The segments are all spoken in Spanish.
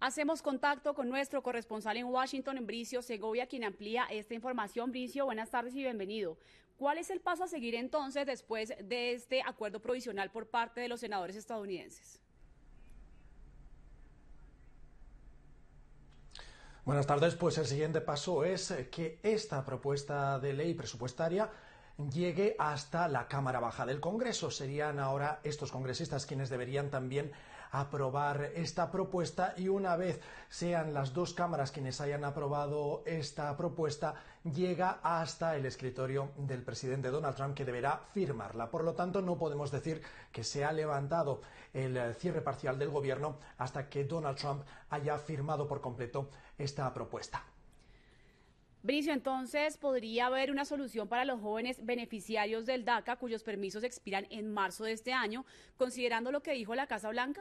Hacemos contacto con nuestro corresponsal en Washington, en Bricio Segovia, quien amplía esta información. Bricio, buenas tardes y bienvenido. ¿Cuál es el paso a seguir entonces después de este acuerdo provisional por parte de los senadores estadounidenses? Buenas tardes, pues el siguiente paso es eh, que esta propuesta de ley presupuestaria llegue hasta la Cámara Baja del Congreso. Serían ahora estos congresistas quienes deberían también aprobar esta propuesta y una vez sean las dos cámaras quienes hayan aprobado esta propuesta, llega hasta el escritorio del presidente Donald Trump que deberá firmarla. Por lo tanto, no podemos decir que se ha levantado el eh, cierre parcial del gobierno hasta que Donald Trump haya firmado por completo esta propuesta. Bricio, entonces, ¿podría haber una solución para los jóvenes beneficiarios del DACA cuyos permisos expiran en marzo de este año, considerando lo que dijo la Casa Blanca?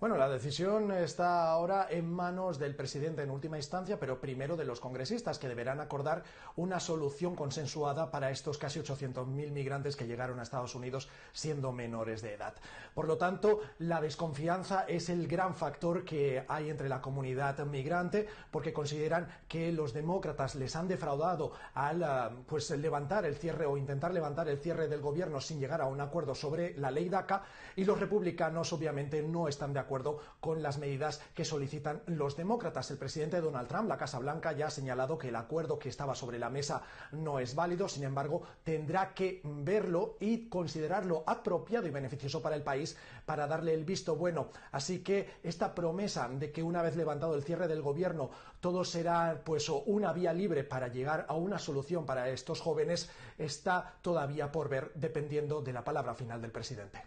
Bueno, la decisión está ahora en manos del presidente en última instancia, pero primero de los congresistas, que deberán acordar una solución consensuada para estos casi 800.000 migrantes que llegaron a Estados Unidos siendo menores de edad. Por lo tanto, la desconfianza es el gran factor que hay entre la comunidad migrante, porque consideran que los demócratas les han defraudado al ah, pues, levantar el cierre o intentar levantar el cierre del gobierno sin llegar a un acuerdo sobre la ley DACA, y los republicanos obviamente no están de acuerdo acuerdo con las medidas que solicitan los demócratas. El presidente Donald Trump, la Casa Blanca, ya ha señalado que el acuerdo que estaba sobre la mesa no es válido, sin embargo, tendrá que verlo y considerarlo apropiado y beneficioso para el país para darle el visto bueno. Así que esta promesa de que una vez levantado el cierre del gobierno todo será pues una vía libre para llegar a una solución para estos jóvenes está todavía por ver dependiendo de la palabra final del presidente.